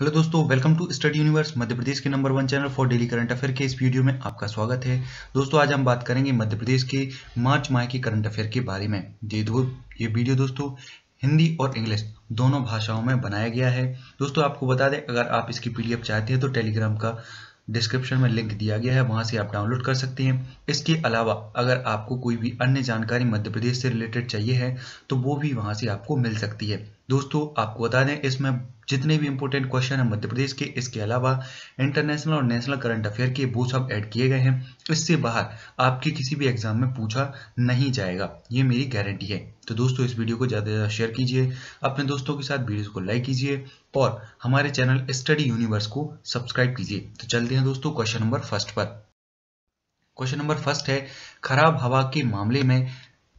hello दोस्तों welcome to study universe Madhya Pradesh के number one channel for daily current affair के इस वीडियो में आपका स्वागत है दोस्तों आज हम बात करेंगे मध्य प्रदेश के मार्च माह के करंट अफेयर के बारे में तो, ये दो ये वीडियो दोस्तों हिंदी और इंग्लिश दोनों भाषाओं में बनाया गया है दोस्तों आपको बता दें अगर आप इसकी पी चाहते हैं तो टेलीग्राम का डिस्क्रिप्शन में लिंक दिया गया है वहां से आप डाउनलोड कर सकते हैं इसके अलावा अगर आपको कोई भी अन्य जानकारी मध्य प्रदेश से रिलेटेड चाहिए है तो वो भी वहां से आपको मिल सकती है दोस्तों आपको बता दें इसमें जितने भी इंपॉर्टेंट क्वेश्चन है मध्य प्रदेश के इसके अलावा इंटरनेशनल और नेशनल करंट अफेयर के वो सब ऐड किए गए हैं इससे बाहर आपके किसी भी एग्जाम में पूछा नहीं जाएगा ये मेरी गारंटी है तो दोस्तों इस वीडियो को ज़्यादा से ज़्यादा शेयर कीजिए अपने दोस्तों के साथ वीडियो को लाइक कीजिए और हमारे चैनल स्टडी यूनिवर्स को सब्सक्राइब कीजिए तो चलते हैं दोस्तों क्वेश्चन नंबर फर्स्ट पर क्वेश्चन नंबर फर्स्ट है खराब हवा के मामले में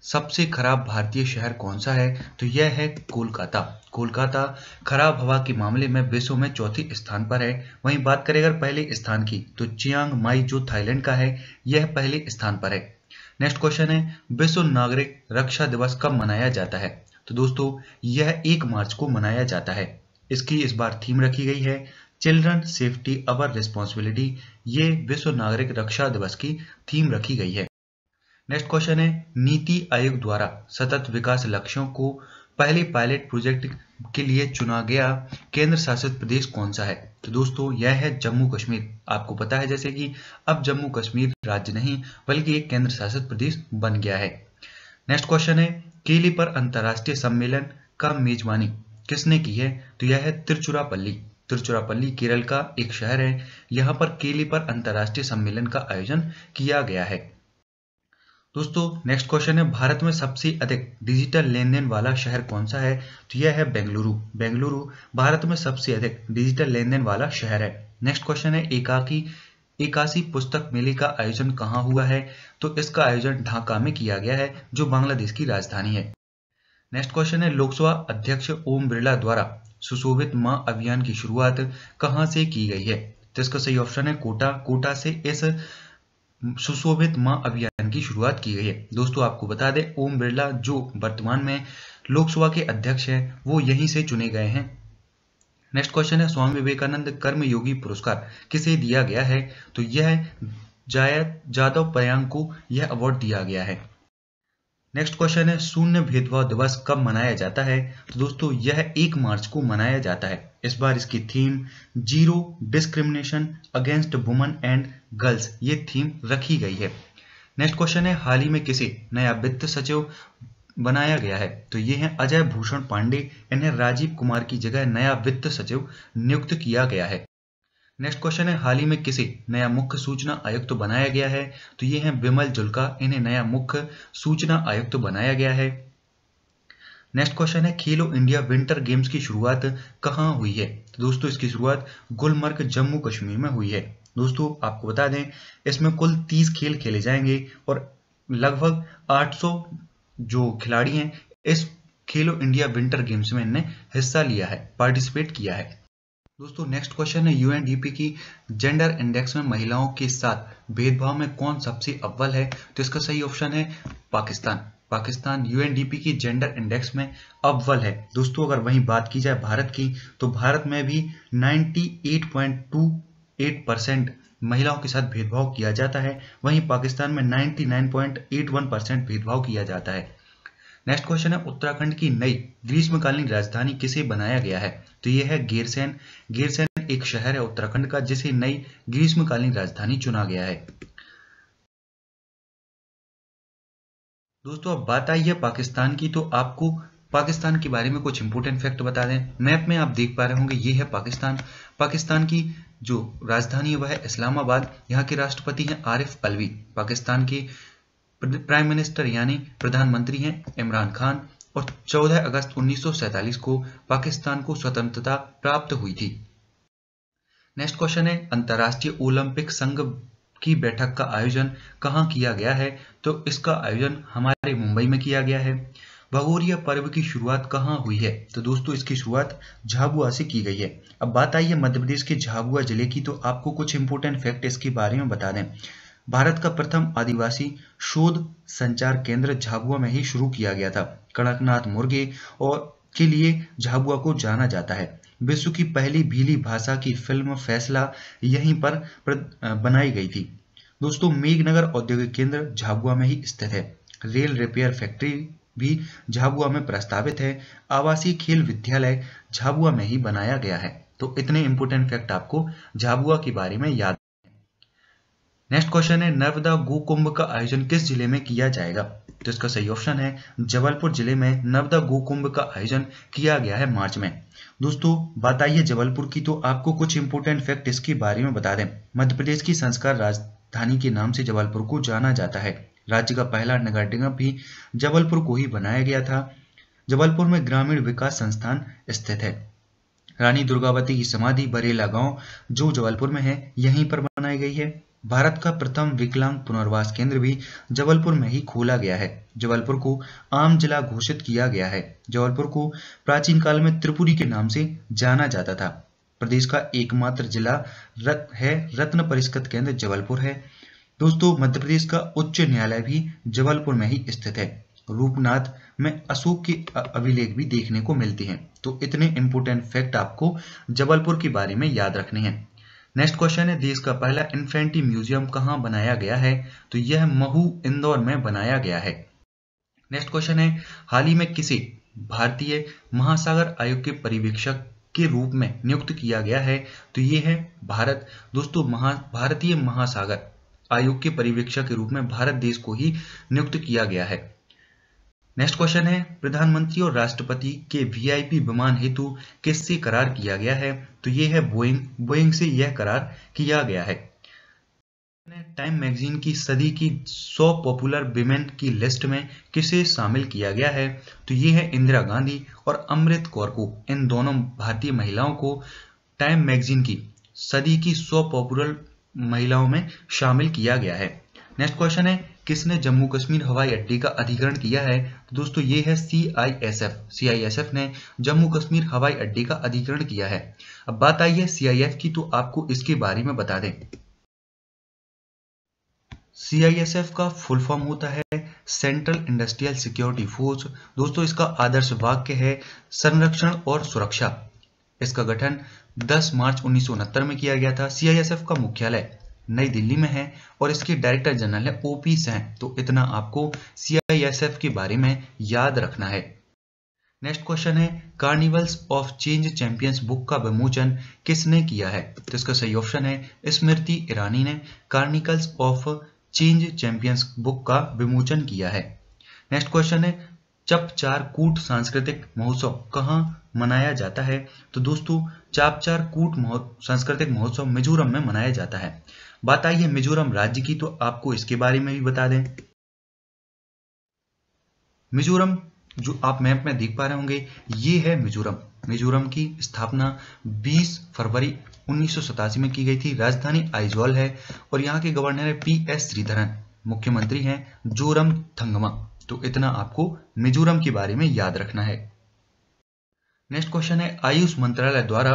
सबसे खराब भारतीय शहर कौन सा है तो यह है कोलकाता कोलकाता खराब हवा के मामले में विश्व में चौथे स्थान पर है वहीं बात करें अगर पहले स्थान की तो चियांग माई जो थाईलैंड का है यह पहले स्थान पर है नेक्स्ट क्वेश्चन है विश्व नागरिक रक्षा दिवस कब मनाया जाता है तो दोस्तों यह एक मार्च को मनाया जाता है इसकी इस बार थीम रखी गई है चिल्ड्रन सेफ्टी अवर रिस्पॉन्सिबिलिटी ये विश्व नागरिक रक्षा दिवस की थीम रखी गई है नेक्स्ट क्वेश्चन है नीति आयोग द्वारा सतत विकास लक्ष्यों को पहले पायलट प्रोजेक्ट के लिए चुना गया केंद्र शासित प्रदेश कौन सा है तो दोस्तों यह है जम्मू कश्मीर आपको पता है जैसे कि अब जम्मू कश्मीर राज्य नहीं बल्कि एक केंद्र शासित प्रदेश बन गया है नेक्स्ट क्वेश्चन है केली पर अंतर्राष्ट्रीय सम्मेलन का मेजबानी किसने की है तो यह है त्रिचुरापल्ली त्रिचुरापल्ली केरल का एक शहर है यहाँ पर केली पर अंतर्राष्ट्रीय सम्मेलन का आयोजन किया गया है दोस्तों नेक्स्ट क्वेश्चन है भारत में सबसे अधिक डिजिटल लेन देन वाला शहर कौन सा है तो यह है बेंगलुरु बेंगलुरु भारत में सबसे अधिक डिजिटल लेन देन वाला शहर है नेक्स्ट क्वेश्चन है एकाकी एकासी पुस्तक मेले का आयोजन कहाँ हुआ है तो इसका आयोजन ढाका में किया गया है जो बांग्लादेश की राजधानी है नेक्स्ट क्वेश्चन है लोकसभा अध्यक्ष ओम बिरला द्वारा सुशोभित मां अभियान की शुरुआत कहाँ से की गई है तो इसका सही ऑप्शन है कोटा कोटा से इस सुशोभित माँ अभियान की शुरुआत की गई है दोस्तों आपको बता दें ओम बिरला जो वर्तमान में लोकसभा के अध्यक्ष हैं वो यहीं से चुने गए हैं नेक्स्ट क्वेश्चन है स्वामी विवेकानंद कर्मयोगी पुरस्कार किसे दिया गया है तो यह जायद जादव पर्यांग को यह अवार्ड दिया गया है नेक्स्ट क्वेश्चन है शून्य भेदभाव दिवस कब मनाया जाता है तो दोस्तों यह एक मार्च को मनाया जाता है इस बार इसकी theme zero discrimination against women and girls ये थीम रखी गई है नेक्स्ट क्वेश्चन है हाल ही में किसे नया वित्त सचिव बनाया गया है तो ये है अजय भूषण पांडे इन्हें राजीव कुमार की जगह नया वित्त सचिव नियुक्त किया गया है नेक्स्ट क्वेश्चन है हाल ही में किसे नया मुख्य सूचना आयुक्त तो बनाया गया है तो ये हैं विमल जुल्का इन्हें नया मुख्य सूचना आयुक्त तो बनाया गया है नेक्स्ट क्वेश्चन है खेलो इंडिया विंटर गेम्स की शुरुआत कहाँ हुई है तो दोस्तों इसकी शुरुआत गुलमर्ग जम्मू कश्मीर में हुई है दोस्तों आपको बता दें इसमें कुल 30 खेल खेले जाएंगे और लगभग 800 जो खिलाड़ी हैं इस खेलो इंडिया विंटर गेम्स में इन्हें हिस्सा लिया है पार्टिसिपेट किया है दोस्तों नेक्स्ट क्वेश्चन है यूएनडीपी की जेंडर इंडेक्स में महिलाओं के साथ भेदभाव में कौन सबसे अव्वल है तो इसका सही ऑप्शन है पाकिस्तान पाकिस्तान यूएनडीपी की जेंडर इंडेक्स में अव्वल है दोस्तों अगर वहीं बात की जाए भारत की तो भारत में भी 98.28 परसेंट महिलाओं के साथ भेदभाव किया जाता है वहीं पाकिस्तान में 99.81 परसेंट भेदभाव किया जाता है नेक्स्ट क्वेश्चन है उत्तराखंड की नई ग्रीष्मकालीन राजधानी किसे बनाया गया है तो यह है गेरसैन गेरसैन एक शहर है उत्तराखंड का जिसे नई ग्रीष्मकालीन राजधानी चुना गया है दोस्तों अब बात आई है पाकिस्तान की तो आपको पाकिस्तान के बारे में कुछ इंपोर्टेंट फैक्ट बता दें मैप में आप देख पा रहे होंगे ये है पाकिस्तान पाकिस्तान की जो राजधानी है वह है इस्लामाबाद यहाँ के राष्ट्रपति हैं आरिफ अलवी पाकिस्तान के प्राइम मिनिस्टर यानी प्रधानमंत्री हैं इमरान खान और 14 अगस्त 1947 को पाकिस्तान को स्वतंत्रता प्राप्त हुई थी नेक्स्ट क्वेश्चन है अंतर्राष्ट्रीय ओलंपिक संघ की बैठक का आयोजन कहाँ किया गया है तो इसका आयोजन हमारे मुंबई में किया गया है भगोरिया पर्व की शुरुआत कहाँ हुई है तो दोस्तों इसकी शुरुआत झाबुआ से की गई है अब बात आई है मध्य प्रदेश के झाबुआ जिले की तो आपको कुछ इंपोर्टेंट फैक्ट इसके बारे में बता दें भारत का प्रथम आदिवासी शोध संचार केंद्र झाबुआ में ही शुरू किया गया था कड़कनाथ मुर्गे और के लिए झाबुआ को जाना जाता है विश्व की पहली भीली भाषा की फिल्म फैसला यहीं पर बनाई गई थी दोस्तों मेघनगर औद्योगिक केंद्र झाबुआ में ही स्थित है रेल रिपेयर फैक्ट्री भी झाबुआ में प्रस्तावित है आवासीय खेल विद्यालय झाबुआ में ही बनाया गया है तो इतने इंपोर्टेंट फैक्ट आपको झाबुआ के बारे में याद नेक्स्ट क्वेश्चन है नर्मदा गो कुंभ का आयोजन किस जिले में किया जाएगा तो इसका सही ऑप्शन है जबलपुर जिले में नर्मदा गो कुंभ का आयोजन किया गया है मार्च में दोस्तों बात आई है जबलपुर की तो आपको कुछ इंपोर्टेंट फैक्ट इसके बारे में बता दें मध्य प्रदेश की संस्कार राजधानी के नाम से जबलपुर को जाना जाता है राज्य का पहला नगर निगम भी जबलपुर को ही बनाया गया था जबलपुर में ग्रामीण विकास संस्थान स्थित है रानी दुर्गावती की समाधि बरेला गांव जो जबलपुर में है यहीं पर बनाई गई है भारत का प्रथम विकलांग पुनर्वास केंद्र भी जबलपुर में ही खोला गया है जबलपुर को आम जिला घोषित किया गया है जबलपुर को प्राचीन काल में त्रिपुरी के नाम से जाना जाता था प्रदेश का एकमात्र जिला रत है रत्न परिष्कृत केंद्र जबलपुर है दोस्तों मध्य प्रदेश का उच्च न्यायालय भी जबलपुर में ही स्थित है रूपनाथ में अशोक के अभिलेख भी देखने को मिलते हैं तो इतने इंपोर्टेंट फैक्ट आपको जबलपुर के बारे में याद रखने हैं नेक्स्ट क्वेश्चन है देश का पहला इन्फेंट्री म्यूजियम कहाँ बनाया गया है तो यह महू इंदौर में बनाया गया है नेक्स्ट क्वेश्चन है हाल ही में किसे भारतीय महासागर आयोग के परिवेक्षक के रूप में नियुक्त किया गया है तो ये है भारत दोस्तों महा भारतीय महासागर आयोग के परिवेक्षक के रूप में भारत देश को ही नियुक्त किया गया है नेक्स्ट क्वेश्चन है प्रधानमंत्री और राष्ट्रपति के वीआईपी विमान हेतु किससे करार किया गया है तो ये है बोइंग बोइंग से यह करार किया गया है टाइम मैगजीन की सदी की 100 पॉपुलर विमेन की लिस्ट में किसे शामिल किया गया है तो ये है इंदिरा गांधी और अमृत कौर को इन दोनों भारतीय महिलाओं को टाइम मैगजीन की सदी की 100 पॉपुलर महिलाओं में शामिल किया गया है नेक्स्ट क्वेश्चन है किसने जम्मू कश्मीर हवाई अड्डे का अधिग्रहण किया है तो दोस्तों ये है C I S F C I S F ने जम्मू कश्मीर हवाई अड्डे का अधिग्रहण किया है अब बात आई है सी आई एफ की तो आपको इसके बारे में बता दें सी आई एस एफ का फुल फॉर्म होता है सेंट्रल इंडस्ट्रियल सिक्योरिटी फोर्स दोस्तों इसका आदर्श वाक्य है संरक्षण और सुरक्षा इसका गठन 10 मार्च उन्नीस में किया गया था सीआईएसएफ का मुख्यालय नई दिल्ली में है और इसके डायरेक्टर जनरल है ओ पी सैन तो इतना आपको सीआईएसएफ के बारे में याद रखना है नेक्स्ट क्वेश्चन है chronicles of change champions book का विमोचन किसने किया है तो इसका सही ऑप्शन है स्मृति ईरानी ने chronicles of change champions book का विमोचन किया है नेक्स्ट क्वेश्चन है चप चार कूट सांस्कृतिक महोत्सव कहाँ मनाया जाता है तो दोस्तों चापचार कूट महो, सांस्कृतिक महोत्सव मिजोरम में मनाया जाता है बात आई है मिजोरम राज्य की तो आपको इसके बारे में भी बता दें मिजोरम जो आप मैप में देख पा रहे होंगे ये है मिजोरम मिजोरम की स्थापना 20 फरवरी उन्नीस में की गई थी राजधानी आइजोल है और यहाँ के गवर्नर है पी एस श्रीधरन मुख्यमंत्री हैं जोरम थंगमा तो इतना आपको मिजोरम के बारे में याद रखना है नेक्स्ट क्वेश्चन है आयुष मंत्रालय द्वारा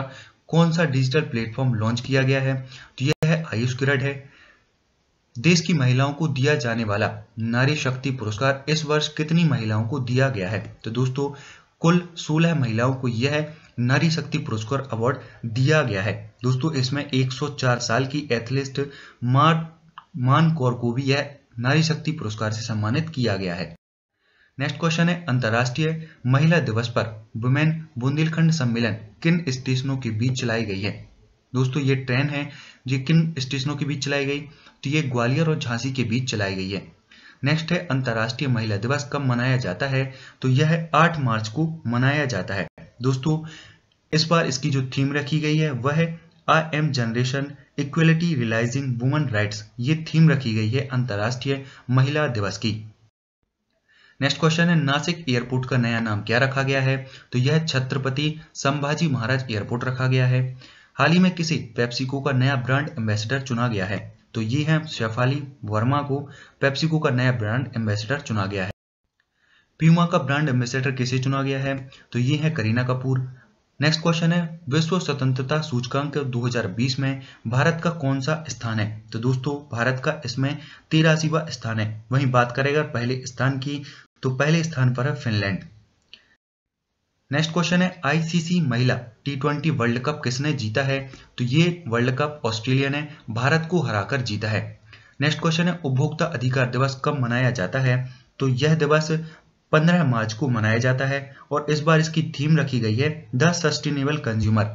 कौन सा डिजिटल प्लेटफॉर्म लॉन्च किया गया है तो है आयुष किरण है देश की महिलाओं को दिया जाने वाला नारी शक्ति पुरस्कार इस वर्ष कितनी महिलाओं को दिया गया है तो दोस्तों कुल 16 महिलाओं को यह नारी शक्ति पुरस्कार अवार्ड दिया गया है दोस्तों इसमें 104 साल की एथलीस्ट मार मान कौर को भी यह नारी शक्ति पुरस्कार से सम्मानित किया गया है नेक्स्ट क्वेश्चन है अंतर्राष्ट्रीय महिला दिवस पर वुमेन बुंदेलखंड सम्मेलन किन स्टेशनों के बीच चलाई गई है दोस्तों ये ट्रेन है ये किन स्टेशनों के बीच चलाई गई तो ये ग्वालियर और झांसी के बीच चलाई गई है नेक्स्ट है अंतर्राष्ट्रीय महिला दिवस कब मनाया जाता है तो यह आठ मार्च को मनाया जाता है दोस्तों इस बार इसकी जो थीम रखी गई है वह है I am generation equality realising women rights ये थीम रखी गई है अंतर्राष्ट्रीय महिला दिवस की नेक्स्ट क्वेश्चन है नासिक एयरपोर्ट का नया नाम क्या रखा गया है तो यह छत्रपति संभाजी महाराज एयरपोर्ट रखा गया है हाल ही में किसी पेप्सिको का नया ब्रांड एम्बेसडर चुना गया है तो ये है शेफाली वर्मा को पेप्सिको का नया ब्रांड एम्बेसडर चुना गया है प्यूमा का ब्रांड एम्बेसडर किसे चुना गया है तो ये है करीना कपूर नेक्स्ट क्वेश्चन है विश्व स्वतंत्रता सूचकांक 2020 में भारत का कौन सा स्थान है तो दोस्तों भारत का इसमें तेरासीवा स्थान है वहीं बात करेगा पहले स्थान की तो पहले स्थान पर है फिनलैंड नेक्स्ट क्वेश्चन है आईसीसी महिला टी ट्वेंटी वर्ल्ड कप किसने जीता है तो ये वर्ल्ड कप ऑस्ट्रेलिया ने भारत को हराकर जीता है नेक्स्ट क्वेश्चन है उपभोक्ता अधिकार दिवस कब मनाया जाता है तो यह दिवस 15 मार्च को मनाया जाता है और इस बार इसकी थीम रखी गई है द सस्टेनेबल कंज्यूमर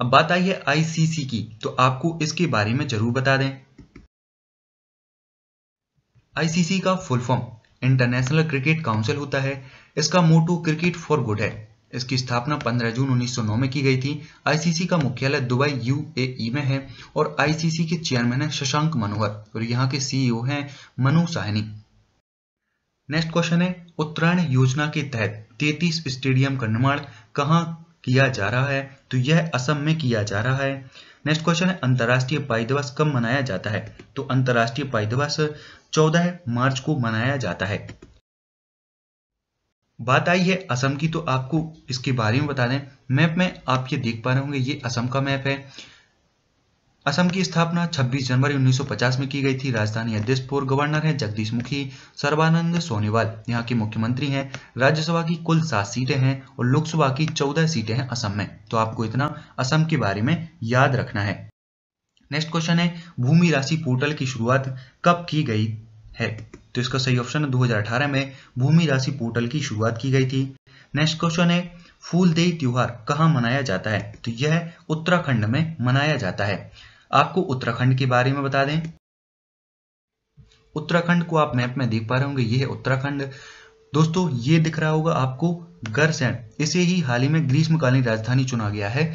अब बात आई है आईसीसी की तो आपको इसके बारे में जरूर बता दें आईसीसी का full form international cricket council होता है इसका मोटू क्रिकेट फॉर गुड है इसकी स्थापना 15 जून 1909 में की गई थी आईसीसी का मुख्यालय दुबई यूएई में है और आईसीसी के चेयरमैन है शशांक मनोहर और यहाँ के सीईओ e हैं मनु साहनी नेक्स्ट क्वेश्चन है उत्तरायण योजना के तहत 33 स्टेडियम का निर्माण कहाँ किया जा रहा है तो यह असम में किया जा रहा है नेक्स्ट क्वेश्चन है अंतर्राष्ट्रीय पाई दिवस कब मनाया जाता है तो अंतर्राष्ट्रीय पाई दिवस चौदह मार्च को मनाया जाता है बात आई है असम की तो आपको इसके बारे में बता दें मैप में आप ये देख पा रहे होंगे ये असम का मैप है असम की स्थापना 26 जनवरी 1950 में की गई थी राजधानी अध्यक्ष गवर्नर है जगदीश मुखी सर्वानंद सोनीवाल यहाँ के मुख्यमंत्री हैं राज्यसभा की कुल सात सीटें हैं और लोकसभा की चौदह सीटें हैं असम में तो आपको इतना असम के बारे में याद रखना है नेक्स्ट क्वेश्चन है भूमि राशि पोर्टल की शुरुआत कब की गई है तो इसका सही ऑप्शन है 2018 में भूमि राशि पोर्टल की शुरुआत की गई थी नेक्स्ट क्वेश्चन है फूलदेई त्योहार कहाँ मनाया जाता है तो यह उत्तराखंड में मनाया जाता है आपको उत्तराखंड के बारे में बता दें उत्तराखंड को आप मैप में देख पा रहे होंगे ये है उत्तराखंड दोस्तों ये दिख रहा होगा आपको गरसैन इसे ही हाल ही में ग्रीष्मकालीन राजधानी चुना गया है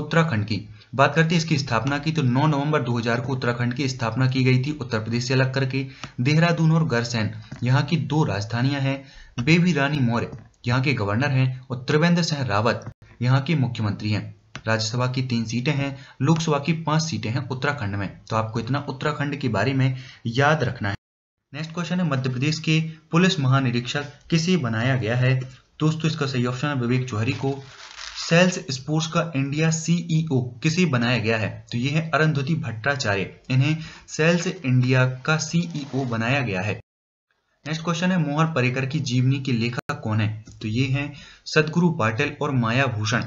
उत्तराखंड की बात करते हैं इसकी स्थापना की तो 9 नवंबर 2000 को उत्तराखंड की स्थापना की गई थी उत्तर प्रदेश से अलग करके देहरादून और गरसैन यहाँ की दो राजधानियां हैं बेबी रानी मौर्य यहाँ के गवर्नर हैं और त्रिवेंद्र सिंह रावत यहाँ के मुख्यमंत्री हैं राज्यसभा की तीन सीटें हैं लोकसभा की पांच सीटें हैं उत्तराखंड में तो आपको इतना उत्तराखंड के बारे में याद रखना है नेक्स्ट क्वेश्चन है मध्य प्रदेश के पुलिस महानिरीक्षक किसे बनाया गया है दोस्तों इसका सही ऑप्शन है विवेक चौहरी को सेल्स स्पोर्ट्स का इंडिया सीईओ e किसे बनाया गया है तो ये है अरंधति भट्टाचार्य इन्हें सेल्स इंडिया का सीईओ e बनाया गया है नेक्स्ट क्वेश्चन है मोहर परिकर की जीवनी के लेखक कौन है तो ये हैं सदगुरु पाटिल और माया भूषण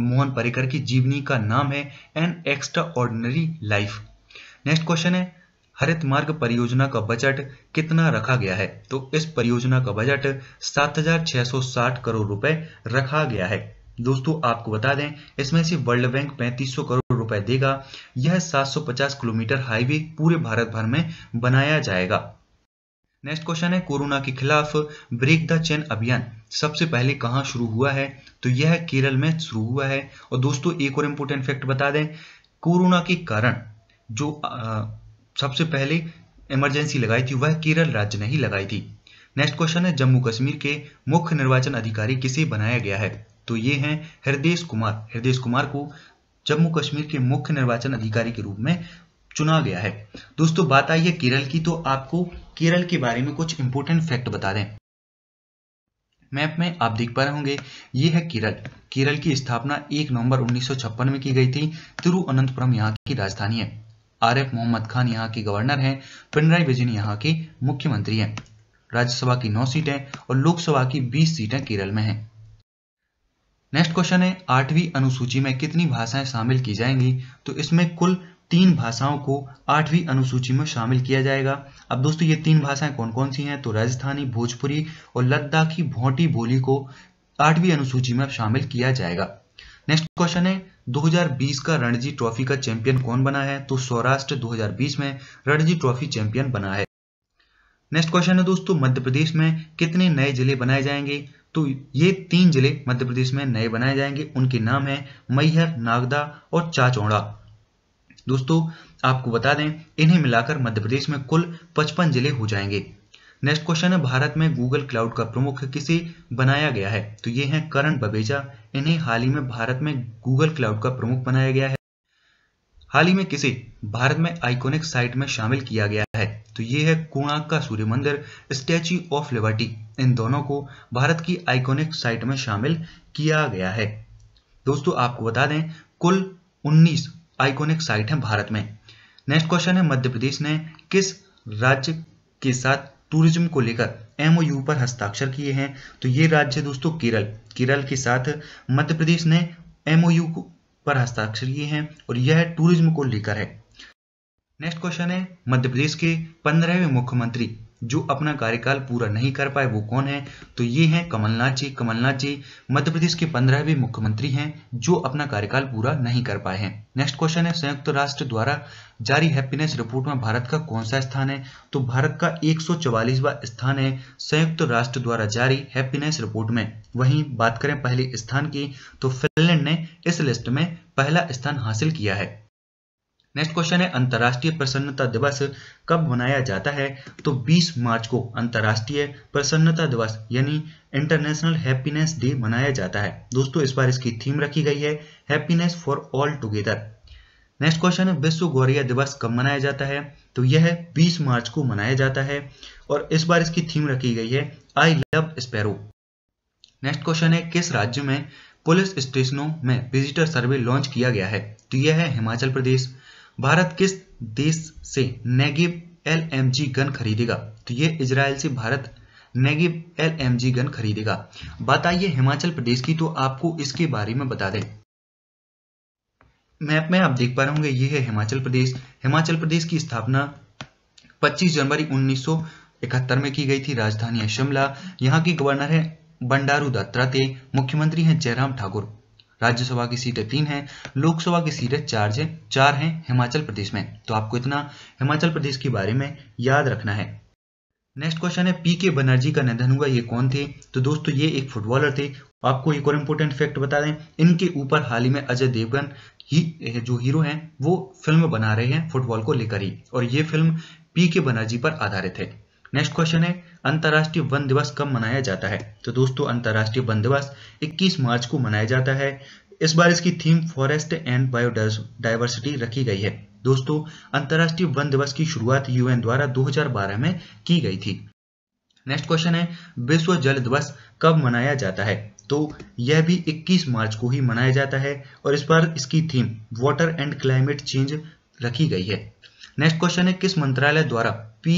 मोहन परिकर की जीवनी का नाम है an extraordinary life next question है हरित मार्ग परियोजना का बजट कितना रखा गया है तो इस परियोजना का बजट 7,660 करोड़ रुपए रखा गया है दोस्तों आपको बता दें इसमें से वर्ल्ड बैंक 3500 करोड़ रुपए देगा यह 750 किलोमीटर हाईवे पूरे भारत भर में बनाया जाएगा नेक्स्ट क्वेश्चन है कोरोना के खिलाफ ब्रेक द चेन अभियान सबसे पहले कहां शुरू हुआ है तो यह केरल में शुरू हुआ है और दोस्तों एक और इम्पोर्टेंट फैक्ट बता दें कोरोना के कारण जो आ, सबसे पहले इमरजेंसी लगाई थी वह केरल राज्य ने ही लगाई थी नेक्स्ट क्वेश्चन है जम्मू कश्मीर के मुख्य निर्वाचन अधिकारी किसे बनाया गया है तो ये हैं हृदय कुमार हृदय कुमार को जम्मू कश्मीर के मुख्य निर्वाचन अधिकारी के रूप में चुना गया है दोस्तों बात आई है केरल की तो आपको केरल के बारे में कुछ इंपोर्टेंट फैक्ट बता दें मैप में आप देख पा रहे होंगे ये है केरल केरल की स्थापना 1 नवंबर 1956 में की गई थी तिरुअनंतपुरम यहाँ की राजधानी है आर एफ मोहम्मद खान यहाँ के गवर्नर हैं पिनराई विजयन यहाँ के मुख्यमंत्री हैं राज्यसभा की नौ सीटें और लोकसभा की बीस सीटें केरल में हैं नेक्स्ट क्वेश्चन है आठवीं अनुसूची में कितनी भाषाएं शामिल की जाएंगी तो इसमें कुल तीन भाषाओं को आठवीं अनुसूची में शामिल किया जाएगा अब दोस्तों ये तीन भाषाएं कौन कौन सी हैं तो राजस्थानी भोजपुरी और लद्दाखी भोटी बोली को आठवीं अनुसूची में शामिल किया जाएगा नेक्स्ट क्वेश्चन है 2020 का रणजी ट्रॉफी का चैंपियन कौन बना है तो सौराष्ट्र 2020 में रणजी ट्रॉफी चैंपियन बना है नेक्स्ट क्वेश्चन है दोस्तों मध्य प्रदेश में कितने नए जिले बनाए जाएंगे तो ये तीन जिले मध्य प्रदेश में नए बनाए जाएंगे उनके नाम है मैहर नागदा और चाचौड़ा दोस्तों आपको बता दें इन्हें मिलाकर मध्य प्रदेश में कुल 55 जिले हो जाएंगे नेक्स्ट क्वेश्चन है भारत में गूगल क्लाउड का प्रमुख किसे बनाया गया है तो ये हैं करण बबेजा इन्हें हाल ही में भारत में गूगल क्लाउड का प्रमुख बनाया गया है हाल ही में किसे भारत में आइकॉनिक साइट में शामिल किया गया है तो ये है कोणार्क का सूर्य मंदिर स्टैच्यू ऑफ लिबर्टी इन दोनों को भारत की आइकॉनिक साइट में शामिल किया गया है दोस्तों आपको बता दें कुल 19 आइकॉनिक साइट हैं भारत में नेक्स्ट क्वेश्चन है मध्य प्रदेश ने किस राज्य के साथ टूरिज्म को लेकर एमओयू पर हस्ताक्षर किए हैं तो ये राज्य दोस्तों केरल केरल के साथ मध्य प्रदेश ने एमओयू पर हस्ताक्षर ये हैं और यह टूरिज्म को लेकर है नेक्स्ट क्वेश्चन है मध्य प्रदेश के पंद्रहवें मुख्यमंत्री जो अपना कार्यकाल पूरा नहीं कर पाए वो कौन है तो ये हैं कमलनाथ जी कमलनाथ जी मध्य प्रदेश के पंद्रहवें मुख्यमंत्री हैं जो अपना कार्यकाल पूरा नहीं कर पाए हैं नेक्स्ट क्वेश्चन है संयुक्त राष्ट्र द्वारा जारी हैप्पीनेस रिपोर्ट में भारत का कौन सा स्थान है तो भारत का 144वां स्थान है संयुक्त राष्ट्र द्वारा जारी हैप्पीनेस रिपोर्ट में वही बात करें पहले स्थान की तो फिनलैंड ने इस लिस्ट में पहला स्थान हासिल किया है नेक्स्ट क्वेश्चन है अंतर्राष्ट्रीय प्रसन्नता दिवस कब मनाया जाता है तो 20 मार्च को अंतर्राष्ट्रीय प्रसन्नता दिवस यानी इंटरनेशनल हैप्पीनेस डे मनाया जाता है दोस्तों इस बार इसकी थीम रखी गई है happiness for all together next question है विश्व गौरिया दिवस कब मनाया जाता है तो यह बीस मार्च को मनाया जाता है और इस बार इसकी थीम रखी गई है I love sparrow next question है किस राज्य में पुलिस स्टेशनों में विजिटर सर्वे लॉन्च किया गया है तो यह है हिमाचल प्रदेश भारत किस देश से नेगिव एलएमजी गन खरीदेगा तो ये इसराइल से भारत नेगिव एलएमजी गन खरीदेगा बात आई हिमाचल प्रदेश की तो आपको इसके बारे में बता दें मैप में आप देख पा रहे होंगे ये है हिमाचल प्रदेश हिमाचल प्रदेश की स्थापना 25 जनवरी 1971 में की गई थी राजधानी है शिमला यहाँ के गवर्नर है बंडारू दत्तात्रेय मुख्यमंत्री हैं जयराम ठाकुर राज्यसभा की सीटें तीन हैं लोकसभा की सीटें चार हैं चार हैं हिमाचल प्रदेश में तो आपको इतना हिमाचल प्रदेश के बारे में याद रखना है नेक्स्ट क्वेश्चन है पी के बनर्जी का निधन हुआ ये कौन थे तो दोस्तों ये एक फुटबॉलर थे आपको एक और इम्पोर्टेंट फैक्ट बता दें इनके ऊपर हाल ही में अजय देवगन ही जो हीरो हैं वो फिल्म बना रहे हैं फुटबॉल को लेकर ही और ये फिल्म पी के बनर्जी पर आधारित है नेक्स्ट क्वेश्चन है अंतर्राष्ट्रीय वन दिवस कब मनाया जाता है तो दोस्तों अंतर्राष्ट्रीय वन दिवस 21 मार्च को मनाया जाता है इस बार इसकी थीम फॉरेस्ट एंड बायोडाइवर्सिटी रखी गई है दोस्तों अंतर्राष्ट्रीय वन दिवस की शुरुआत यूएन द्वारा 2012 में की गई थी नेक्स्ट क्वेश्चन है विश्व जल दिवस कब मनाया जाता है तो यह भी 21 मार्च को ही मनाया जाता है और इस बार इसकी theme water and climate change रखी गई है नेक्स्ट क्वेश्चन है किस मंत्रालय द्वारा पी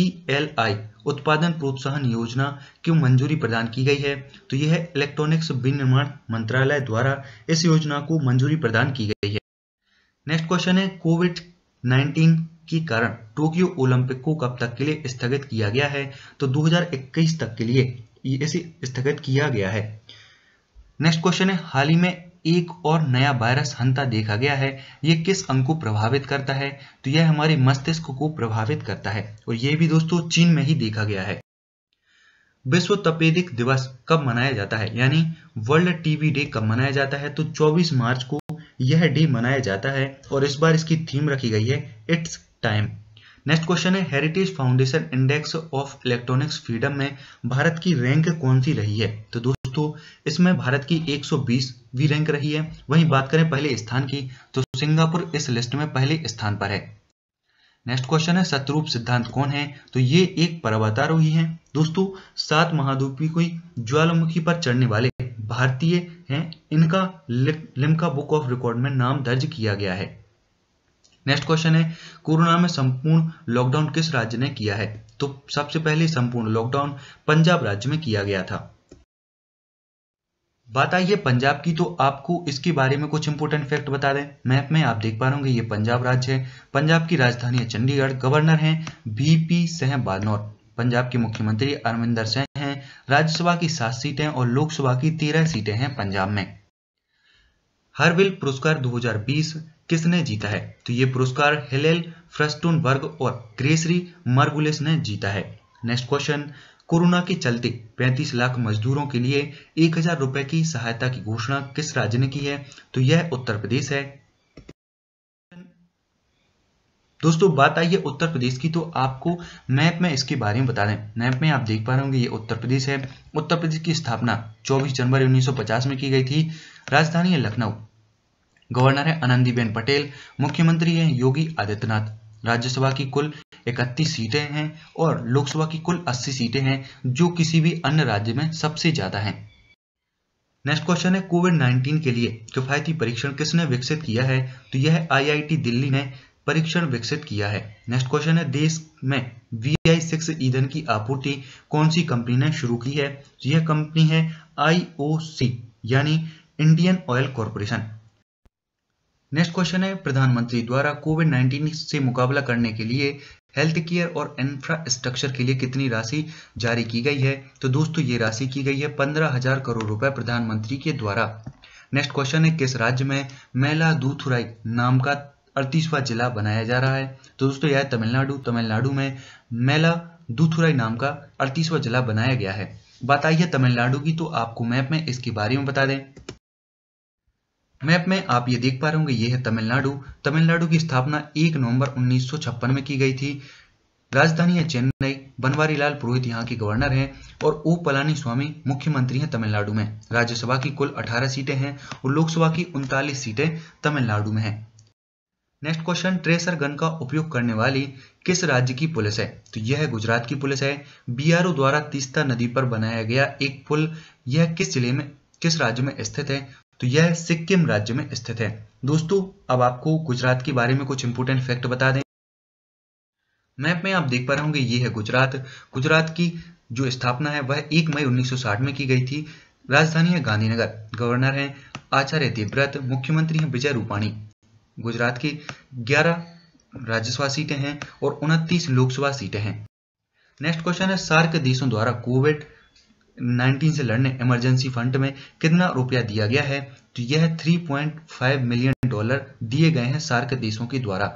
उत्पादन प्रोत्साहन योजना क्यों मंजूरी प्रदान की गई है तो यह है इलेक्ट्रॉनिक्स विनिर्माण मंत्रालय द्वारा इस योजना को मंजूरी प्रदान की गई है नेक्स्ट क्वेश्चन है कोविड 19 के कारण टोक्यो ओलंपिक को कब तक के लिए स्थगित किया गया है तो 2021 तक के लिए इसे स्थगित किया गया है नेक्स्ट क्वेश्चन है हाल ही में एक और नया वायरस हंता देखा गया है ये किस अंग को प्रभावित करता है तो यह हमारे मस्तिष्क को प्रभावित करता है और यह भी दोस्तों चीन में ही देखा गया है विश्व तपेदिक दिवस कब मनाया जाता है यानी वर्ल्ड टीवी डे कब मनाया जाता है तो 24 मार्च को यह डे मनाया जाता है और इस बार इसकी थीम रखी गई है इट्स टाइम नेक्स्ट क्वेश्चन है heritage foundation index of electronics freedom में भारत की रैंक कौन सी रही है तो दोस्तों इसमें भारत की 120वीं रैंक रही है वहीं बात करें पहले स्थान की तो सिंगापुर इस लिस्ट में पहले स्थान पर है नेक्स्ट क्वेश्चन है सतरूप सिद्धांत कौन है तो ये एक पर्वतारोही है दोस्तों सात महाद्वीपी कोई ज्वालामुखी पर चढ़ने वाले भारतीय हैं इनका लिमका बुक ऑफ रिकॉर्ड में नाम दर्ज किया गया है नेक्स्ट क्वेश्चन है कोरोना में संपूर्ण लॉकडाउन किस राज्य ने किया है तो सबसे पहले संपूर्ण लॉकडाउन पंजाब राज्य में किया गया था बात आई है पंजाब की तो आपको इसके बारे में कुछ इंपोर्टेंट फैक्ट बता दें मैप में आप देख पा रहे ये पंजाब राज्य है पंजाब की राजधानी है चंडीगढ़ गवर्नर हैं बीपी सह बानौर पंजाब के मुख्यमंत्री अरविंदर सिंह हैं राज्यसभा की सात सीटें और लोकसभा की तेरह सीटें हैं पंजाब में हरविल पुरस्कार 2020 किसने जीता है तो ये पुरस्कार हिलेल फ्रस्टून और ग्रेसरी मर्गुलिस ने जीता है नेक्स्ट क्वेश्चन कोरोना के चलते 35 लाख मजदूरों के लिए एक हजार रुपए की सहायता की घोषणा किस राज्य ने की है तो यह उत्तर प्रदेश है दोस्तों बात आई है उत्तर प्रदेश की तो आपको मैप में इसके बारे में बता दें मैप में आप देख पा रहे होंगे ये उत्तर प्रदेश है उत्तर प्रदेश की स्थापना 24 जनवरी 1950 में की गई थी राजधानी है लखनऊ गवर्नर है आनंदीबेन पटेल मुख्यमंत्री हैं योगी आदित्यनाथ राज्यसभा की कुल 31 सीटें हैं और लोकसभा की कुल 80 सीटें हैं जो किसी भी अन्य राज्य में सबसे ज्यादा हैं नेक्स्ट क्वेश्चन है कोविड 19 के लिए किफायती परीक्षण किसने विकसित किया है तो यह आईआईटी दिल्ली ने परीक्षण विकसित किया है नेक्स्ट क्वेश्चन है देश में वी आई सिक्स ईंधन की आपूर्ति कौन सी कंपनी ने शुरू की है तो यह कंपनी है आई यानी Indian oil corporation next question है प्रधानमंत्री द्वारा कोविड 19 से मुकाबला करने के लिए हेल्थ केयर और इंफ्रास्ट्रक्चर के लिए कितनी राशि जारी की गई है तो दोस्तों ये राशि की गई है पंद्रह हजार करोड़ रुपए प्रधानमंत्री के द्वारा नेक्स्ट क्वेश्चन है किस राज्य में मेला दूथुराई नाम का अड़तीसवा जिला बनाया जा रहा है तो दोस्तों यह तमिलनाडु तमिलनाडु में मेला दूथुराई नाम का अड़तीसवा जिला बनाया गया है बात आई है तमिलनाडु की तो आपको मैप में इसके बारे में बता दें मैप में आप ये देख पा रहे होंगे ये है तमिलनाडु तमिलनाडु की स्थापना 1 नवंबर 1956 में की गई थी राजधानी है चेन्नई बनवारी लाल पुरोहित यहाँ के गवर्नर हैं और ओ पलानी स्वामी मुख्यमंत्री हैं तमिलनाडु में राज्यसभा की कुल 18 सीटें हैं और लोकसभा की उनतालीस सीटें तमिलनाडु में हैं नेक्स्ट क्वेश्चन ट्रेसर गन का उपयोग करने वाली किस राज्य की पुलिस है तो यह है गुजरात की पुलिस है बी द्वारा तीस्ता नदी पर बनाया गया एक पुल यह किस जिले में किस राज्य में स्थित है तो यह सिक्किम राज्य में स्थित है दोस्तों अब आपको गुजरात के बारे में कुछ इंपोर्टेंट फैक्ट बता दें मैप में आप देख पा रहे होंगे ये है गुजरात गुजरात की जो स्थापना है वह 1 मई 1960 में की गई थी राजधानी है गांधीनगर गवर्नर हैं आचार्य देवव्रत मुख्यमंत्री हैं विजय रूपाणी गुजरात की 11 राज्यसभा सीटें हैं और उनतीस लोकसभा सीटें हैं नेक्स्ट क्वेश्चन है सार्क देशों द्वारा कोविड 19 से लड़ने इमरजेंसी फंड में कितना रुपया दिया गया है तो यह 3.5 मिलियन डॉलर दिए गए हैं सार्क देशों के द्वारा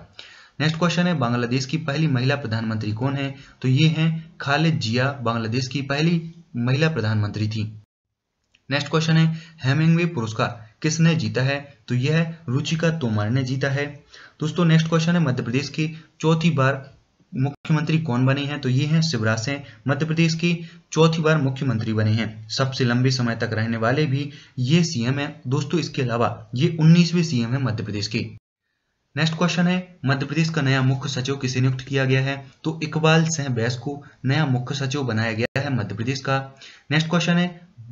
नेक्स्ट क्वेश्चन है बांग्लादेश की पहली महिला प्रधानमंत्री कौन है तो ये है खालिद जिया बांग्लादेश की पहली महिला प्रधानमंत्री थी नेक्स्ट क्वेश्चन है हेमिंगवे पुरस्कार किसने जीता है तो यह रुचिका तोमर ने जीता है दोस्तों नेक्स्ट क्वेश्चन है मध्य प्रदेश की चौथी बार मुख्यमंत्री कौन बने हैं तो ये हैं शिवराज सिंह मध्य प्रदेश के चौथी बार मुख्यमंत्री बने हैं सबसे लंबे समय तक रहने वाले भी ये सीएम है दोस्तों इसके अलावा ये उन्नीसवे सीएम है मध्य प्रदेश के नेक्स्ट क्वेश्चन है मध्य प्रदेश का नया मुख्य सचिव किसे नियुक्त किया गया है तो इकबाल सिंह बैस को नया मुख्य सचिव बनाया गया है मध्य प्रदेश का नेक्स्ट क्वेश्चन है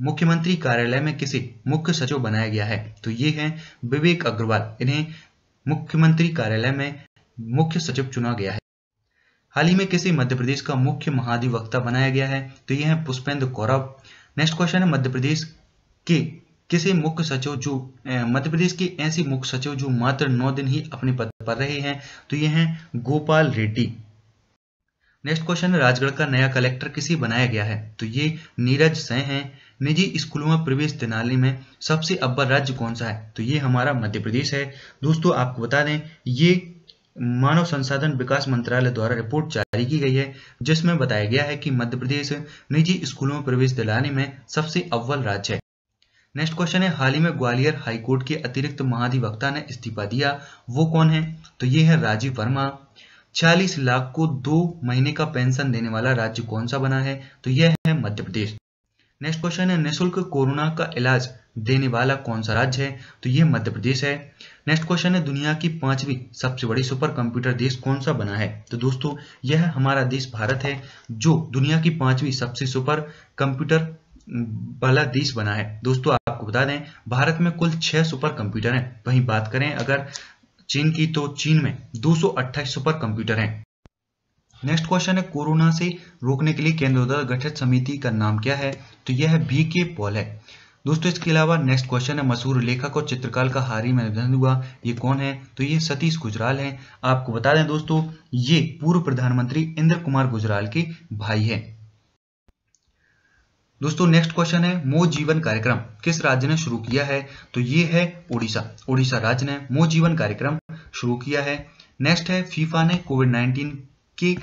मुख्यमंत्री कार्यालय में किसे मुख्य सचिव बनाया गया है तो ये हैं विवेक अग्रवाल इन्हें मुख्यमंत्री कार्यालय में मुख्य सचिव चुना गया है हाल ही में किसे मध्य प्रदेश का मुख्य महाधिवक्ता बनाया गया है तो यह है पुष्पेंद्र कौरव नेक्स्ट क्वेश्चन है मध्य प्रदेश के किसे मुख्य सचिव जो मध्य प्रदेश के ऐसे मुख्य सचिव जो मात्र नौ दिन ही अपने पद पर रहे हैं तो यह है गोपाल रेड्डी नेक्स्ट क्वेश्चन है राजगढ़ का नया कलेक्टर किसे बनाया गया है तो ये नीरज सह हैं निजी स्कूलों में प्रवेश दिनाली में सबसे अव्वल राज्य कौन सा है तो ये हमारा मध्य प्रदेश है दोस्तों आपको बता दें ये मानव संसाधन विकास मंत्रालय द्वारा रिपोर्ट जारी की गई है जिसमें बताया गया है कि मध्य प्रदेश निजी स्कूलों में प्रवेश दिलाने में सबसे अव्वल राज्य है नेक्स्ट क्वेश्चन है हाल ही में ग्वालियर हाईकोर्ट के अतिरिक्त महाधिवक्ता ने इस्तीफा दिया वो कौन है तो ये है राजीव वर्मा 40 लाख को दो महीने का पेंशन देने वाला राज्य कौन सा बना है तो यह है मध्य प्रदेश नेक्स्ट क्वेश्चन है निःशुल्क कोरोना का इलाज देने वाला कौन सा राज्य है तो यह मध्य प्रदेश है नेक्स्ट क्वेश्चन है दुनिया की पांचवी सबसे बड़ी सुपर कंप्यूटर देश कौन सा बना है तो दोस्तों यह हमारा देश भारत है जो दुनिया की पांचवी सबसे सुपर कंप्यूटर वाला देश बना है दोस्तों आपको बता दें भारत में कुल छह सुपर कंप्यूटर हैं वहीं बात करें अगर चीन की तो चीन में दो सुपर कंप्यूटर है नेक्स्ट क्वेश्चन है कोरोना से रोकने के लिए केंद्र द्वारा गठित समिति का नाम क्या है तो यह बी के पॉल है दोस्तों इसके अलावा नेक्स्ट क्वेश्चन है मशहूर लेखक और चित्रकाल का हारी में निधन हुआ ये कौन है तो ये सतीश गुजराल हैं आपको बता दें दोस्तों ये पूर्व प्रधानमंत्री इंद्र कुमार गुजराल के भाई हैं दोस्तों नेक्स्ट क्वेश्चन है मो जीवन कार्यक्रम किस राज्य ने शुरू किया है तो ये है ओडिशा ओडिशा राज्य ने मो जीवन कार्यक्रम शुरू किया है नेक्स्ट है फीफा ने कोविड नाइन्टीन के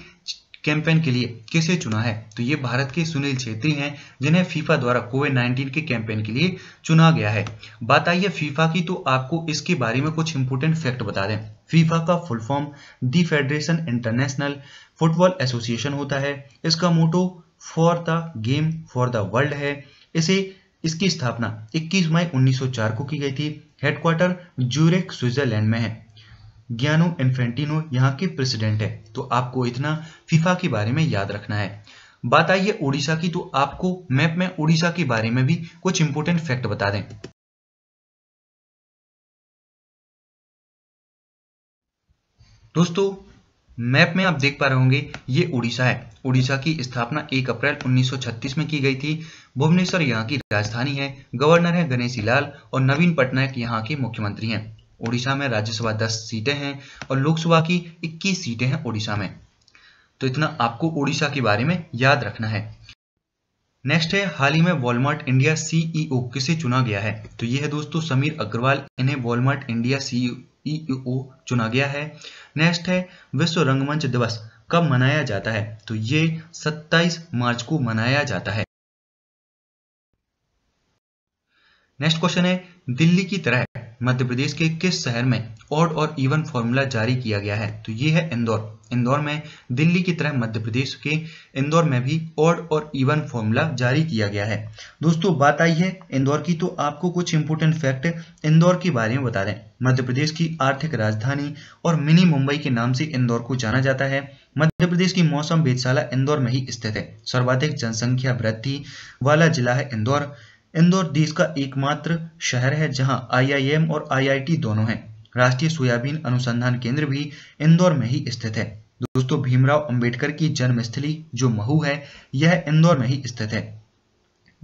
कैंपेन के लिए किसे चुना है तो ये भारत के सुनील छेत्री हैं जिन्हें फीफा द्वारा कोविड 19 के कैंपेन के लिए चुना गया है बात आई है फीफा की तो आपको इसके बारे में कुछ इंपोर्टेंट फैक्ट बता दें फीफा का full form the Federation International Football Association होता है इसका motto for the game for the world है इसे इसकी स्थापना 21 मई 1904 को की गई थी हेडक्वार्टर ज्यूरिक स्विट्जरलैंड में है ज्ञानो इन्फेंटिनो यहाँ के प्रेसिडेंट है तो आपको इतना फीफा के बारे में याद रखना है बात आई है उड़ीसा की तो आपको मैप में उड़ीसा के बारे में भी कुछ इंपोर्टेंट फैक्ट बता दें दोस्तों मैप में आप देख पा रहे होंगे ये उड़ीसा है उड़ीसा की स्थापना 1 अप्रैल 1936 में की गई थी भुवनेश्वर यहाँ की राजधानी है गवर्नर है गणेशी लाल और नवीन पटनायक यहाँ के मुख्यमंत्री हैं ओडिशा में राज्यसभा दस सीटें हैं और लोकसभा की इक्कीस सीटें हैं ओडिशा में तो इतना आपको ओडिशा के बारे में याद रखना है नेक्स्ट है हाल ही में वॉलमार्ट इंडिया सीईओ e किसे चुना गया है तो ये है दोस्तों समीर अग्रवाल इन्हें वॉलमार्ट इंडिया सीईओ e चुना गया है नेक्स्ट है विश्व रंगमंच दिवस कब मनाया जाता है तो ये 27 मार्च को मनाया जाता है नेक्स्ट क्वेश्चन है दिल्ली की तरह मध्य प्रदेश के किस शहर में ऑड और इवन फॉर्मूला जारी किया गया है तो ये है इंदौर इंदौर में दिल्ली की तरह मध्य प्रदेश के इंदौर में भी ऑड और इवन फॉर्मूला जारी किया गया है दोस्तों बात आई है इंदौर की तो आपको कुछ इंपोर्टेंट फैक्ट इंदौर के बारे में बता दें मध्य प्रदेश की आर्थिक राजधानी और मिनी मुंबई के नाम से इंदौर को जाना जाता है मध्य प्रदेश की मौसम वेदशाला इंदौर में ही स्थित है सर्वाधिक जनसंख्या वृद्धि वाला जिला है इंदौर इंदौर देश का एकमात्र शहर है जहां आईआईएम और आईआईटी दोनों हैं राष्ट्रीय सोयाबीन अनुसंधान केंद्र भी इंदौर में ही स्थित है दोस्तों भीमराव अंबेडकर की जन्मस्थली जो महू है यह इंदौर में ही स्थित है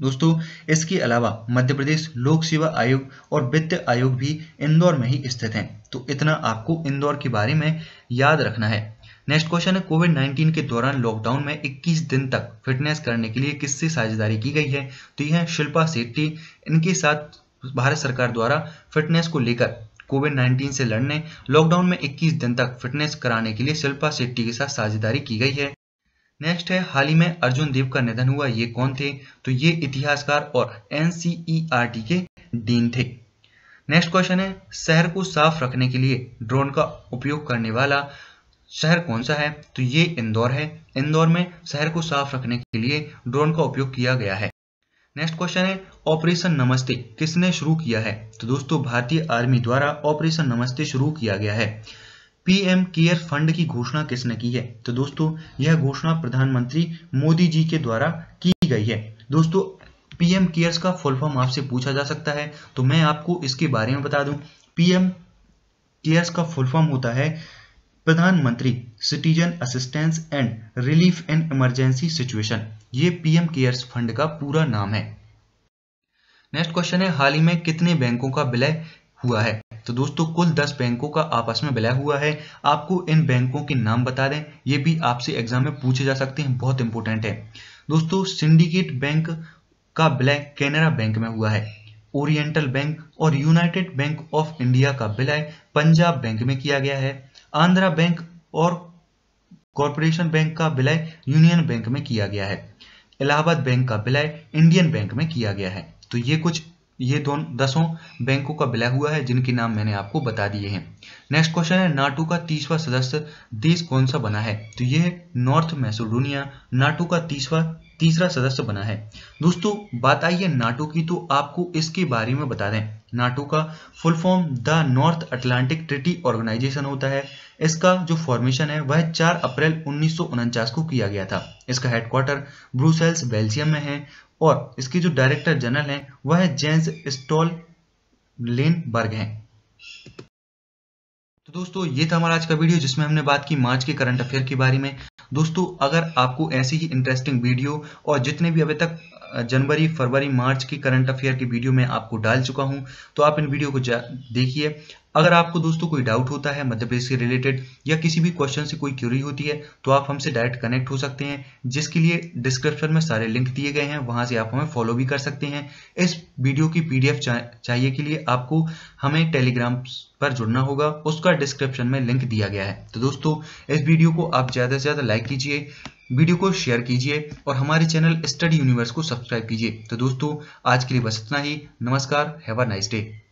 दोस्तों इसके अलावा मध्य प्रदेश लोक सेवा आयोग और वित्त आयोग भी इंदौर में ही स्थित हैं तो इतना आपको इंदौर के बारे में याद रखना है नेक्स्ट क्वेश्चन है कोविड 19 के दौरान लॉकडाउन में 21 दिन तक फिटनेस करने के लिए किससे साझेदारी की गई है तो यह है शिल्पा सेट्टी इनके साथ भारत सरकार द्वारा फिटनेस को लेकर कोविड 19 से लड़ने लॉकडाउन में 21 दिन तक फिटनेस कराने के लिए शिल्पा सेट्टी के साथ साझेदारी की गई है नेक्स्ट है हाल ही में अर्जुन देव का निधन हुआ ये कौन थे तो ये इतिहासकार और एनसीईआरटी e के डीन थे नेक्स्ट क्वेश्चन है शहर को साफ रखने के लिए ड्रोन का उपयोग करने वाला शहर कौन सा है तो ये इंदौर है इंदौर में शहर को साफ रखने के लिए ड्रोन का उपयोग किया गया है नेक्स्ट क्वेश्चन है ऑपरेशन नमस्ते किसने शुरू किया है तो दोस्तों भारतीय आर्मी द्वारा ऑपरेशन नमस्ते शुरू किया गया है पीएम केयर फंड की घोषणा किसने की है तो दोस्तों यह घोषणा प्रधानमंत्री मोदी जी के द्वारा की गई है दोस्तों पीएम केयर्स का फुल फॉर्म आपसे पूछा जा सकता है तो मैं आपको इसके बारे में बता दूं पीएम केयर्स का फुल फॉर्म होता है प्रधानमंत्री citizen assistance and relief and emergency situation ये पीएम केयर्स फंड का पूरा नाम है नेक्स्ट क्वेश्चन है हाल ही में कितने बैंकों का विलय हुआ है तो दोस्तों कुल 10 बैंकों का आपस में विलय हुआ है आपको इन बैंकों के नाम बता दें ये भी आपसे एग्जाम में पूछे जा सकते हैं बहुत इंपॉर्टेंट है दोस्तों सिंडिकेट बैंक का विलय कैनरा बैंक में हुआ है ओरिएंटल बैंक और यूनाइटेड बैंक ऑफ इंडिया का विलय पंजाब बैंक में किया गया है आंध्रा बैंक और कॉरपोरेशन बैंक का विलय यूनियन बैंक में किया गया है इलाहाबाद बैंक का विलय इंडियन बैंक में किया गया है तो ये कुछ ये दोनों दसों बैंकों का विलय हुआ है जिनके नाम मैंने आपको बता दिए हैं नेक्स्ट क्वेश्चन है नाटो का तीसवा सदस्य देश कौन सा बना है तो ये नॉर्थ मैसोडोनिया नाटो का तीसवा तीसरा सदस्य बना है दोस्तों बात आई है नाटो की तो आपको इसके बारे में बता दें नाटो का full form the North Atlantic Treaty Organization होता है इसका जो फॉर्मेशन है वह 4 अप्रैल उन्नीस को किया गया था इसका हेडक्वार्टर ब्रूसेल्स बेल्जियम में है और इसकी जो डायरेक्टर जनरल हैं वह जेंस स्टॉल लेनबर्ग हैं तो दोस्तों ये था हमारा आज का वीडियो जिसमें हमने बात की मार्च के करंट अफेयर के बारे में दोस्तों अगर आपको ऐसी ही इंटरेस्टिंग वीडियो और जितने भी अभी तक जनवरी फरवरी मार्च की करंट अफेयर की वीडियो में आपको डाल चुका हूं तो आप इन वीडियो को देखिए अगर आपको दोस्तों कोई डाउट होता है मध्य प्रदेश से रिलेटेड या किसी भी क्वेश्चन से कोई क्यूरी होती है तो आप हमसे डायरेक्ट कनेक्ट हो सकते हैं जिसके लिए डिस्क्रिप्शन में सारे लिंक दिए गए हैं वहां से आप हमें फॉलो भी कर सकते हैं इस वीडियो की पीडीएफ चाहिए के लिए आपको हमें टेलीग्राम पर जुड़ना होगा उसका डिस्क्रिप्शन में लिंक दिया गया है तो दोस्तों इस वीडियो को आप ज़्यादा से ज़्यादा लाइक कीजिए वीडियो को शेयर कीजिए और हमारे चैनल स्टडी यूनिवर्स को सब्सक्राइब कीजिए तो दोस्तों आज के लिए बस इतना ही नमस्कार हैव अ नाइस डे